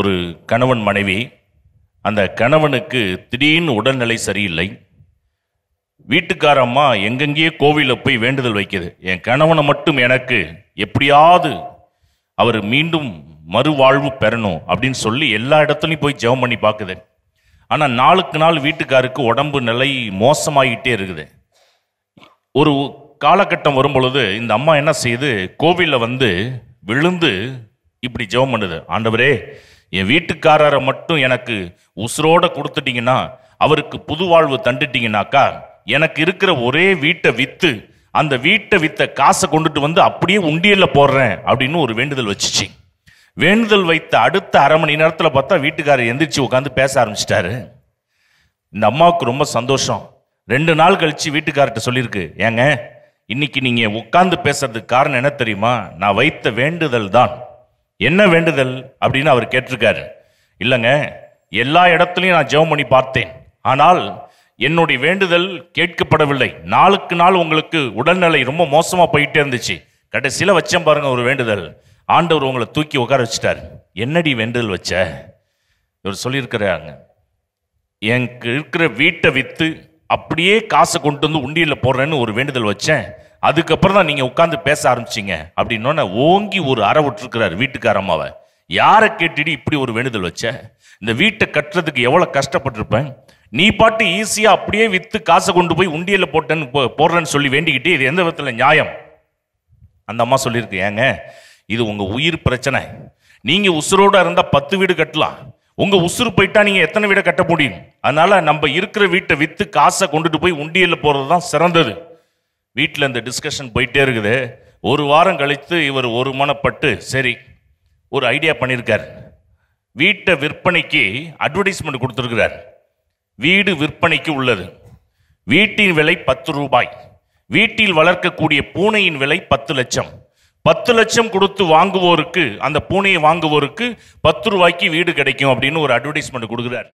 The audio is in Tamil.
ஒரு கணவன் மனைவி அந்த கணவனுக்கு திடீர்னு உடல்நிலை சரியில்லை வீட்டுக்காரம்மா எங்கெங்கேயே கோவிலில் போய் வேண்டுதல் வைக்கிது என் கணவனை மட்டும் எனக்கு எப்படியாவது அவர் மீண்டும் மறுவாழ்வு பெறணும் அப்படின்னு சொல்லி எல்லா இடத்துலையும் போய் ஜெபம் பண்ணி பார்க்குது ஆனால் நாளுக்கு நாள் வீட்டுக்காருக்கு உடம்பு நிலை மோசமாகிட்டே இருக்குது ஒரு காலகட்டம் வரும்பொழுது இந்த அம்மா என்ன செய்யுது கோவிலில் வந்து விழுந்து இப்படி ஜெபம் பண்ணுது ஆண்டவரே என் வீட்டுக்காரரை மட்டும் எனக்கு உசுரோட கொடுத்துட்டீங்கன்னா அவருக்கு புது வாழ்வு தண்டுட்டீங்கன்னாக்கா எனக்கு இருக்கிற ஒரே வீட்டை விற்று அந்த வீட்டை விற்ற காசை கொண்டுட்டு வந்து அப்படியே உண்டியலில் போடுறேன் அப்படின்னு ஒரு வேண்டுதல் வச்சுச்சு வேண்டுதல் வைத்த அடுத்த அரை மணி நேரத்தில் பார்த்தா வீட்டுக்காரர் எந்திரிச்சு உட்காந்து பேச ஆரம்பிச்சிட்டாரு இந்த அம்மாவுக்கு ரொம்ப சந்தோஷம் ரெண்டு நாள் கழிச்சு வீட்டுக்கார்ட்ட சொல்லியிருக்கு ஏங்க இன்னைக்கு நீங்கள் உட்காந்து பேசுறதுக்கு காரணம் என்ன தெரியுமா நான் வைத்த வேண்டுதல் தான் என்ன வேண்டுதல் அப்படின்னு அவர் கேட்டிருக்காரு இல்லைங்க எல்லா இடத்துலையும் நான் ஜெபம் பண்ணி பார்த்தேன் ஆனால் என்னுடைய வேண்டுதல் கேட்கப்படவில்லை நாளுக்கு நாள் உங்களுக்கு உடல்நிலை ரொம்ப மோசமாக போயிட்டே இருந்துச்சு கடைசியில் வச்சேன் பாருங்க ஒரு வேண்டுதல் ஆண்டவர் உங்களை தூக்கி உட்கார வச்சுட்டார் என்னடி வேண்டுதல் வச்ச இவர் சொல்லியிருக்கிறாங்க எனக்கு இருக்கிற வீட்டை விற்று அப்படியே காசை கொண்டு வந்து உண்டியில் போடுறேன்னு ஒரு வேண்டுதல் வச்சேன் அதுக்கப்புறம் தான் நீங்கள் உட்காந்து பேச ஆரம்பிச்சிங்க அப்படின்னோடனே ஓங்கி ஒரு அற விட்டுருக்கிறார் வீட்டுக்கார அம்மாவை யாரை கேட்டுடி இப்படி ஒரு வேண்டுதல் வச்ச இந்த வீட்டை கட்டுறதுக்கு எவ்வளோ கஷ்டப்பட்டிருப்பேன் நீ பாட்டு ஈஸியாக அப்படியே விற்று காசை கொண்டு போய் உண்டியல போட்டேன்னு போடுறேன்னு சொல்லி வேண்டிக்கிட்டு இது எந்த விதத்தில் நியாயம் அந்த அம்மா சொல்லியிருக்கு ஏங்க இது உங்கள் உயிர் பிரச்சனை நீங்கள் உசுரோடு இருந்தால் பத்து வீடு கட்டலாம் உங்கள் உசுறு போயிட்டா நீங்கள் எத்தனை வீடை கட்ட முடியும் அதனால் நம்ம இருக்கிற வீட்டை விற்று காசை கொண்டுட்டு போய் உண்டியலில் போடுறது தான் சிறந்தது வீட்டில் இந்த டிஸ்கஷன் போயிட்டே இருக்குது ஒரு வாரம் கழித்து இவர் ஒரு மனப்பட்டு சரி ஒரு ஐடியா பண்ணியிருக்கார் வீட்டை விற்பனைக்கு அட்வர்டைஸ்மெண்ட் கொடுத்துருக்கிறார் வீடு விற்பனைக்கு உள்ளது வீட்டின் விலை பத்து ரூபாய் வீட்டில் வளர்க்கக்கூடிய பூனையின் விலை பத்து லட்சம் பத்து லட்சம் கொடுத்து வாங்குவோருக்கு அந்த பூனையை வாங்குவோருக்கு பத்து ரூபாய்க்கு வீடு கிடைக்கும் அப்படின்னு ஒரு அட்வர்டைஸ்மெண்ட் கொடுக்குறார்